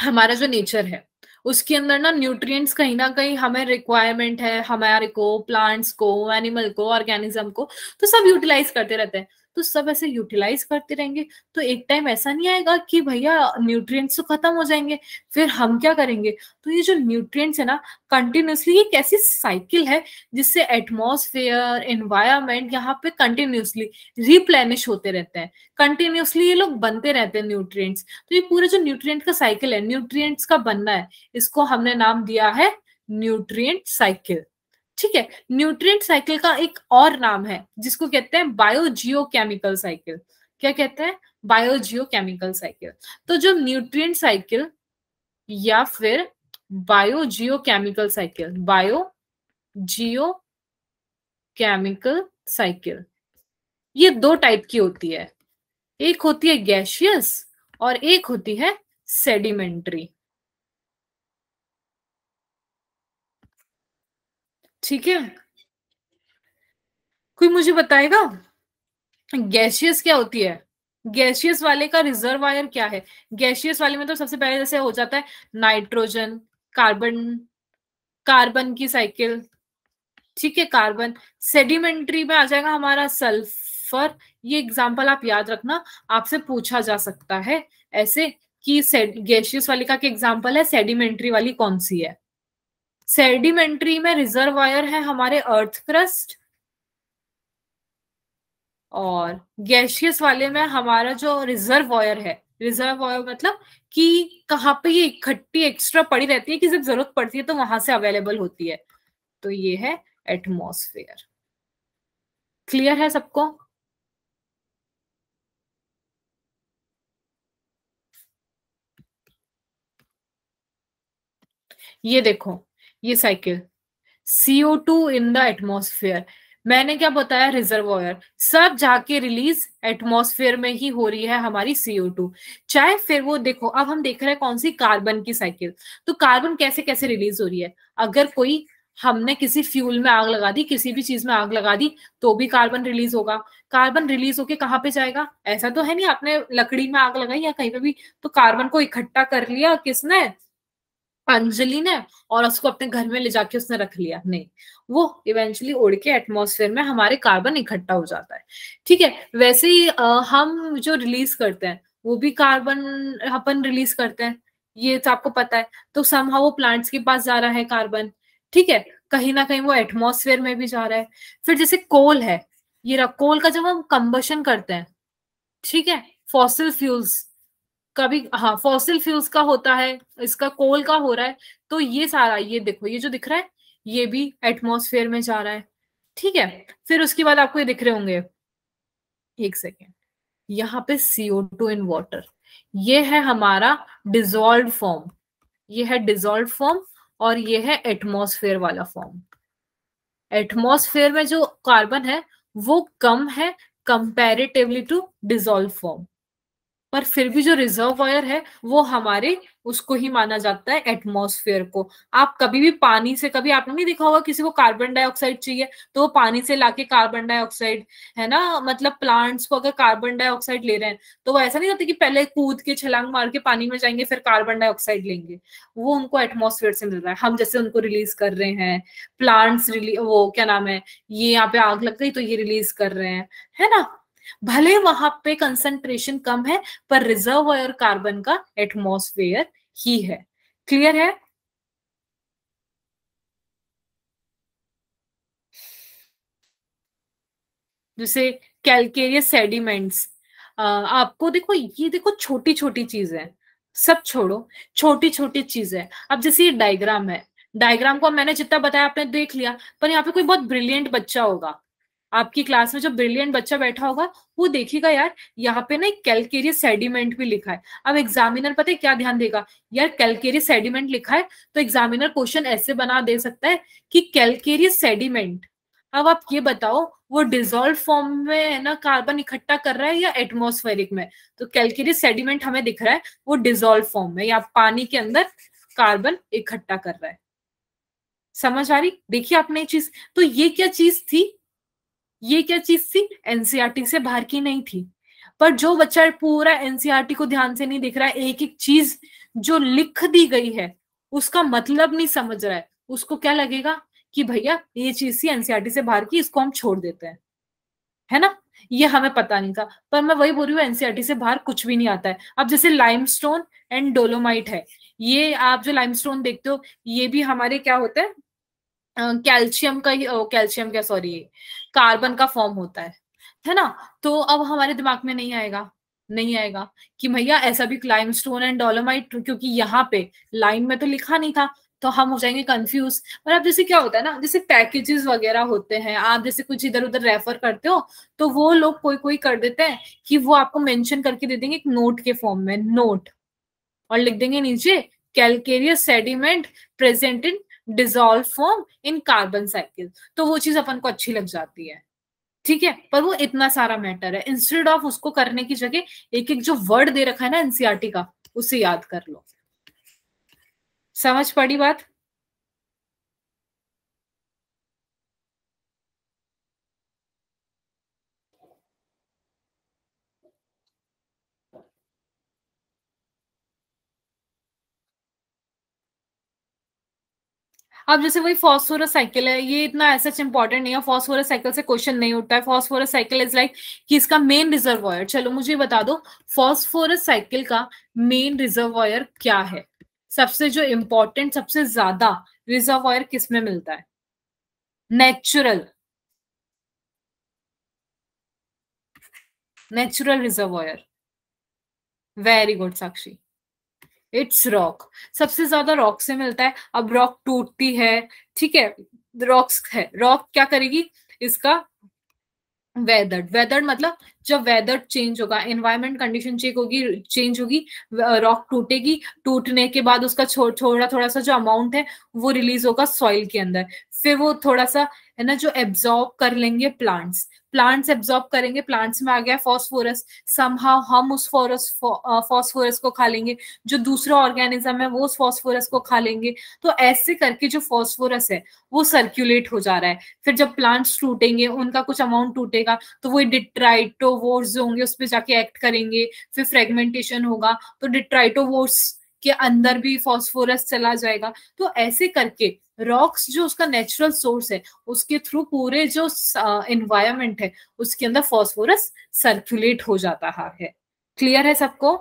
हमारा जो नेचर है उसके अंदर ना न्यूट्रिएंट्स कहीं ना कहीं हमें रिक्वायरमेंट है हमारे को प्लांट्स को एनिमल को ऑर्गेनिज्म को तो सब यूटिलाइज करते रहते हैं तो सब ऐसे यूटिलाइज करते रहेंगे तो एक टाइम ऐसा नहीं आएगा कि भैया न्यूट्रिएंट्स तो खत्म हो जाएंगे फिर हम क्या करेंगे तो ये जो न्यूट्रिएंट्स है ना कंटिन्यूसली एक ऐसी साइकिल है जिससे एटमोसफेयर एनवायरमेंट यहाँ पे कंटिन्यूसली रिप्लेनिश होते रहते हैं कंटिन्यूसली ये लोग बनते रहते हैं न्यूट्रिएंट्स तो ये पूरे जो न्यूट्रिएंट का साइकिल है न्यूट्रिएंट्स का बनना है इसको हमने नाम दिया है न्यूट्रिएंट साइकिल ठीक है न्यूट्रिएंट साइकिल का एक और नाम है जिसको कहते हैं बायोजियो केमिकल साइकिल क्या कहते हैं बायोजियो केमिकल साइकिल तो जो न्यूट्रिएंट साइकिल या फिर biogeochemical cycle biogeochemical cycle ये दो टाइप की होती है एक होती है गैशियस और एक होती है सेडिमेंट्री ठीक है कोई मुझे बताएगा गैशियस क्या होती है गैशियस वाले का रिजर्वायर क्या है गैशियस वाले में तो सबसे पहले जैसे हो जाता है नाइट्रोजन कार्बन कार्बन की साइकिल ठीक है कार्बन सेडिमेंट्री में आ जाएगा हमारा सल्फर ये एग्जाम्पल आप याद रखना आपसे पूछा जा सकता है ऐसे कि गैशियस वाले का एग्जाम्पल है सेडिमेंट्री वाली कौन सी है सेडिमेंट्री में रिजर्वायर है हमारे अर्थ क्रस्ट और गैशियस वाले में हमारा जो रिजर्वायर है रिजर्व मतलब कि कहाँ पे ये इकट्ठी एक्स्ट्रा पड़ी रहती है कि जब जरूरत पड़ती है तो वहां से अवेलेबल होती है तो ये है एटमोसफेयर क्लियर है सबको ये देखो ये cycle CO two in the atmosphere मैंने क्या बताया ऑयर सब जाके रिलीज एटमोसफियर में ही हो रही है हमारी सीओ टू चाहे फिर वो देखो अब हम देख रहे हैं कौन सी कार्बन की साइकिल तो कार्बन कैसे कैसे रिलीज हो रही है अगर कोई हमने किसी फ्यूल में आग लगा दी किसी भी चीज में आग लगा दी तो भी कार्बन रिलीज होगा कार्बन रिलीज होके कहाँ पे जाएगा ऐसा तो है नहीं आपने लकड़ी में आग लगाई या कहीं पे भी तो कार्बन को इकट्ठा कर लिया किसने अंजलि ने और उसको अपने घर में ले जाके उसने रख लिया नहीं वो इवेंचुअली उड़ के एटमोसफेयर में हमारे कार्बन इकट्ठा हो जाता है ठीक है वैसे ही हम जो रिलीज करते हैं वो भी कार्बन अपन रिलीज करते हैं ये तो आपको पता है तो समहा वो प्लांट्स के पास जा रहा है कार्बन ठीक है कहीं ना कहीं वो एटमोसफेयर में भी जा रहा है फिर जैसे कोल है ये कोल का जब हम कंबशन करते हैं ठीक है फॉसिल फ्यूल्स कभी हाँ फॉसिल फ्यूल्स का होता है इसका कोल का हो रहा है तो ये सारा ये देखो ये जो दिख रहा है ये भी एटमोसफेयर में जा रहा है ठीक है फिर उसके बाद आपको ये दिख रहे होंगे एक सेकेंड यहाँ पे सीओ टू इन वॉटर ये है हमारा डिजोल्व फॉर्म ये है डिजोल्व फॉर्म और ये है एटमोसफेयर वाला फॉर्म एटमोसफेयर में जो कार्बन है वो कम है कंपेरेटिवली टू डिजोल्व फॉर्म पर फिर भी जो रिजर्वायर है वो हमारे उसको ही माना जाता है एटमॉस्फेयर को आप कभी भी पानी से कभी आपने नहीं देखा होगा किसी को कार्बन डाइऑक्साइड चाहिए तो वो पानी से लाके कार्बन डाइऑक्साइड है ना मतलब प्लांट्स को अगर कार्बन डाइऑक्साइड ले रहे हैं तो वो ऐसा नहीं करते कि पहले कूद के छलांग मार के पानी में जाएंगे फिर कार्बन डाइऑक्साइड लेंगे वो उनको एटमोसफेयर से मिल रहा है हम जैसे उनको रिलीज कर रहे हैं प्लांट्स वो क्या नाम है ये यहाँ पे आग लग गई तो ये रिलीज कर रहे हैं है ना भले वहां पे कंसंट्रेशन कम है पर रिजर्व कार्बन का एटमोस्फेयर ही है क्लियर है जैसे कैलकेरियस सेडिमेंट्स आपको देखो ये देखो छोटी छोटी चीजें सब छोड़ो छोटी छोटी चीजें अब जैसे ये डायग्राम है डायग्राम को मैंने जितना बताया आपने देख लिया पर यहाँ पे कोई बहुत ब्रिलियंट बच्चा होगा आपकी क्लास में जो ब्रिलियंट बच्चा बैठा होगा वो देखेगा यार यहाँ पे ना कैलकेरियस सेडिमेंट भी लिखा है अब एग्जामिनर पता है क्या ध्यान देगा यार कैलकेरियस सेडिमेंट लिखा है तो एग्जामिनर क्वेश्चन ऐसे बना दे सकता है कि कैलकेरियस सेडिमेंट अब आप ये बताओ वो डिजोल्व फॉर्म में है ना कार्बन इकट्ठा कर रहा है या एटमोस्फेरिक में तो कैलकेरियस सेडिमेंट हमें दिख रहा है वो डिजोल्व फॉर्म में या पानी के अंदर कार्बन इकट्ठा कर रहा है समझ आ रही देखिए आपने चीज तो ये क्या चीज थी ये क्या चीज थी एनसीआरटी e से बाहर की नहीं थी पर जो बच्चा पूरा एनसीआरटी e को ध्यान से नहीं देख रहा है एक एक चीज जो लिख दी गई है उसका मतलब नहीं समझ रहा है उसको क्या लगेगा कि भैया ये चीज थी एनसीआरटी e से बाहर की इसको हम छोड़ देते हैं है ना ये हमें पता नहीं था पर मैं वही बोल रही हूँ एनसीआरटी से बाहर कुछ भी नहीं आता है अब जैसे लाइमस्टोन एंड डोलोमाइट है ये आप जो लाइमस्टोन देखते हो ये भी हमारे क्या होते है कैल्शियम का ही कैल्शियम क्या सॉरी कार्बन का फॉर्म होता है है ना तो अब हमारे दिमाग में नहीं आएगा नहीं आएगा कि भैया ऐसा भी क्लाइम स्टोन एंड डोलोमाइट क्योंकि यहाँ पे लाइन में तो लिखा नहीं था तो हम हो जाएंगे कंफ्यूज पर अब जैसे क्या होता है ना जैसे पैकेजेस वगैरह होते हैं आप जैसे कुछ इधर उधर रेफर करते हो तो वो लोग कोई कोई कर देते हैं कि वो आपको मेंशन करके दे देंगे एक नोट के फॉर्म में नोट और लिख देंगे नीचे calcareous sediment present in dissolve form in carbon cycle तो वो चीज अपन को अच्छी लग जाती है ठीक है पर वो इतना सारा मैटर है इंस्टेड ऑफ उसको करने की जगह एक एक जो वर्ड दे रखा है ना एनसीआरटी e का उसे याद कर लो समझ पड़ी बात अब जैसे वही फॉस्फोरस साइकिल है ये इतना ऐसा इंपॉर्टेंट नहीं है फॉस्फोरस साइकिल से क्वेश्चन नहीं उठता है फॉस्फोरस साइकिल इज लाइक कि इसका मेन रिजर्वॉयर चलो मुझे बता दो फॉस्फोरस साइकिल का मेन रिजर्वॉयर क्या है सबसे जो इम्पोर्टेंट सबसे ज्यादा रिजर्व किस किसमें मिलता है natural natural reservoir very good Sakshi it's rock सबसे ज्यादा रॉक से मिलता है अब रॉक टूटती है ठीक है रॉक्स है रॉक क्या करेगी इसका वेदर वेदर मतलब जब वेदर चेंज होगा एनवायरमेंट कंडीशन चेक होगी चेंज होगी रॉक टूटेगी टूटने के बाद उसका छो, थोड़ा थोड़ा सा जो अमाउंट है वो रिलीज होगा सॉइल के अंदर फिर वो थोड़ा सा है ना जो एब्जॉर्ब कर लेंगे प्लांट्स प्लांट्स एब्जॉर्ब करेंगे प्लांट्स में आ गया फॉस्फोरस समहा हम उस फॉरस फॉस्फोरस को खा लेंगे जो दूसरा ऑर्गेनिज्म है वो उस फॉस्फोरस को खा लेंगे तो ऐसे करके जो फॉस्फोरस है वो सर्क्यूलेट हो जा रहा है फिर जब प्लांट्स टूटेंगे उनका कुछ अमाउंट टूटेगा तो वो डिट्राइटोवोर्स जो होंगे उस पर जाके एक्ट करेंगे फिर फ्रेगमेंटेशन होगा तो डिट्राइटोवोर्स के अंदर भी फॉस्फोरस चला जाएगा तो ऐसे करके रॉक्स जो उसका नेचुरल सोर्स है उसके थ्रू पूरे जो एनवायरमेंट uh, है उसके अंदर फॉस्फोरस सर्कुलेट हो जाता है क्लियर है सबको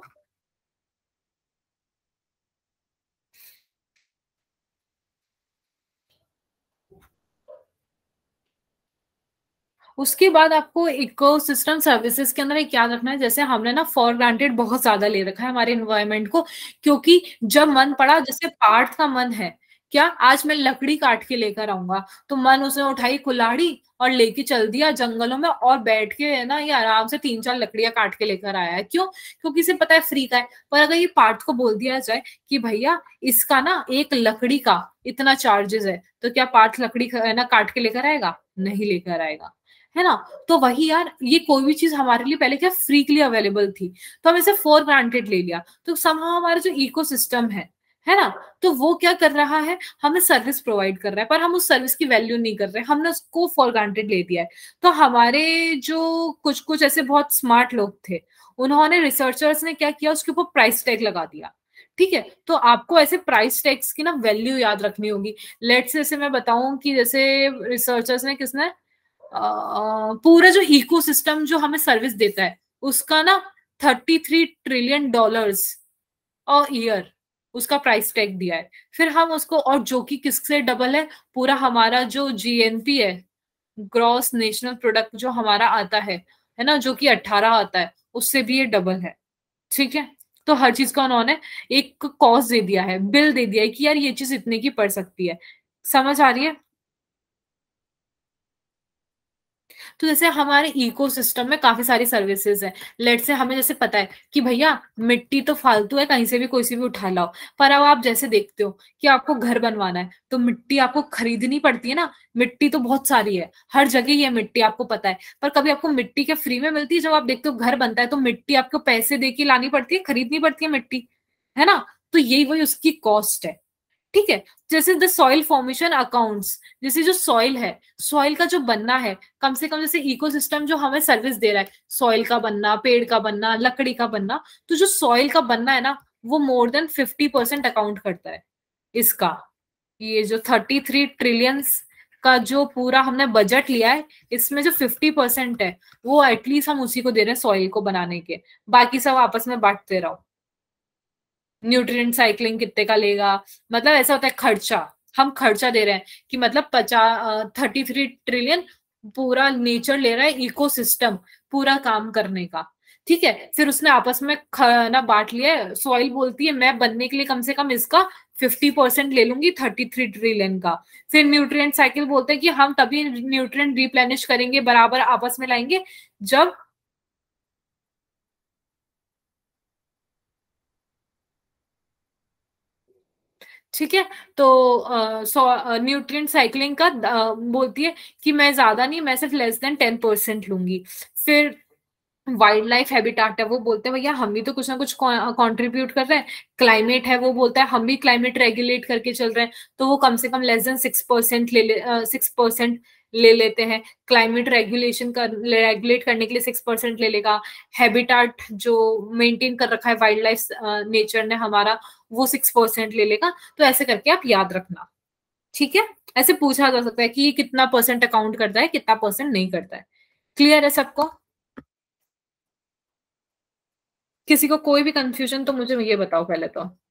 उसके बाद आपको इकोसिस्टम सर्विसेज के अंदर एक याद रखना है जैसे हमने ना फॉर ग्रांटेड बहुत ज्यादा ले रखा है हमारे एनवायरमेंट को क्योंकि जब मन पड़ा जैसे पार्ट का मन है क्या आज मैं लकड़ी काट के लेकर आऊंगा तो मन उसने उठाई कुल्हाड़ी और लेके चल दिया जंगलों में और बैठ के है ना ये आराम से तीन चार लकड़ियां काट के लेकर आया है क्यों क्योंकि इसे पता है फ्री का है पर अगर ये पार्ट को बोल दिया जाए कि भैया इसका ना एक लकड़ी का इतना चार्जेस है तो क्या पार्ट लकड़ी है ना काट के लेकर आएगा नहीं लेकर आएगा है ना तो वही यार ये कोई भी चीज हमारे लिए पहले क्या फ्रीकली अवेलेबल थी तो हम इसे फॉर ग्रांटेड ले लिया तो समा हमारा जो इकोसिस्टम है है ना तो वो क्या कर रहा है हमें सर्विस प्रोवाइड कर रहा है पर हम उस सर्विस की वैल्यू नहीं कर रहे हमने उसको फॉर ग्रांटेड ले दिया है तो हमारे जो कुछ कुछ ऐसे बहुत स्मार्ट लोग थे उन्होंने रिसर्चर्स ने क्या किया उसके ऊपर प्राइस टैग लगा दिया ठीक है तो आपको ऐसे प्राइस टैक्स की ना वैल्यू याद रखनी होगी लेट्स जैसे मैं बताऊं कि जैसे रिसर्चर्स ने किसने पूरा जो इकोसिस्टम जो हमें सर्विस देता है उसका ना thirty three trillion dollars a year उसका प्राइस टैग दिया है फिर हम उसको और जो कि किससे डबल है पूरा हमारा जो जीएनपी है ग्रॉस नेशनल प्रोडक्ट जो हमारा आता है है ना जो कि 18 आता है उससे भी ये डबल है ठीक है तो हर चीज का उन्होंने एक कॉस्ट दे दिया है बिल दे दिया है कि यार ये चीज इतने की पड़ सकती है समझ आ रही है तो जैसे हमारे इकोसिस्टम में काफी सारी सर्विसेज हैं लेट से हमें जैसे पता है कि भैया मिट्टी तो फालतू है कहीं से भी कोई से भी उठा लाओ पर अब आप जैसे देखते हो कि आपको घर बनवाना है तो मिट्टी आपको खरीदनी पड़ती है ना मिट्टी तो बहुत सारी है हर जगह ये मिट्टी आपको पता है पर कभी आपको मिट्टी के फ्री में मिलती है जब आप देखते हो घर बनता है तो मिट्टी आपको पैसे दे के लानी पड़ती है खरीदनी पड़ती है मिट्टी है ना तो यही वही उसकी कॉस्ट है ठीक है जैसे द सॉइल फॉर्मेशन अकाउंट्स जैसे जो सॉइल है सॉइल का जो बनना है कम से कम जैसे इकोसिस्टम जो हमें सर्विस दे रहा है सॉइल का बनना पेड़ का बनना लकड़ी का बनना तो जो सॉइल का बनना है ना वो more than fifty percent account करता है इसका ये जो थर्टी थ्री ट्रिलियंस का जो पूरा हमने बजट लिया है इसमें जो फिफ्टी परसेंट है वो एटलीस्ट हम उसी को दे रहे हैं सॉइल को बनाने के बाकी सब आपस में बांटते रहो न्यूट्रिएंट साइकिलिंग कितने का लेगा मतलब ऐसा होता है खर्चा हम खर्चा दे रहे हैं कि मतलब पचास थर्टी थ्री ट्रिलियन पूरा नेचर ले रहा है इकोसिस्टम पूरा काम करने का ठीक है फिर उसने आपस में खाना बांट लिया है सॉइल बोलती है मैं बनने के लिए कम से कम इसका फिफ्टी परसेंट ले लूंगी थर्टी थ्री ट्रिलियन का फिर न्यूट्रिएंट साइकिल बोलते हैं कि हम तभी न्यूट्रिएंट रिप्लेनिश करेंगे बराबर आपस में लाएंगे जब ठीक है तो न्यूट्रिएंट साइकिलिंग का आ, बोलती है कि मैं ज्यादा नहीं मैं सिर्फ लेस देन टेन परसेंट लूंगी फिर वाइल्ड लाइफ हैबिटाट है वो बोलते हैं भैया हम भी तो कुछ ना कुछ कंट्रीब्यूट कर रहे हैं क्लाइमेट है वो बोलता है हम भी क्लाइमेट रेगुलेट करके चल रहे हैं तो वो कम से कम लेस देन सिक्स परसेंट ले सिक्स परसेंट ले लेते हैं क्लाइमेट रेगुलेशन कर रेगुलेट करने के लिए सिक्स परसेंट ले लेगा हैबिटाट जो मेंटेन कर रखा है वाइल्ड लाइफ नेचर ने हमारा वो सिक्स परसेंट ले लेगा तो ऐसे करके आप याद रखना ठीक है ऐसे पूछा जा सकता है कि ये कितना परसेंट अकाउंट करता है कितना परसेंट नहीं करता है क्लियर है सबको किसी को कोई भी कंफ्यूजन तो मुझे ये बताओ पहले तो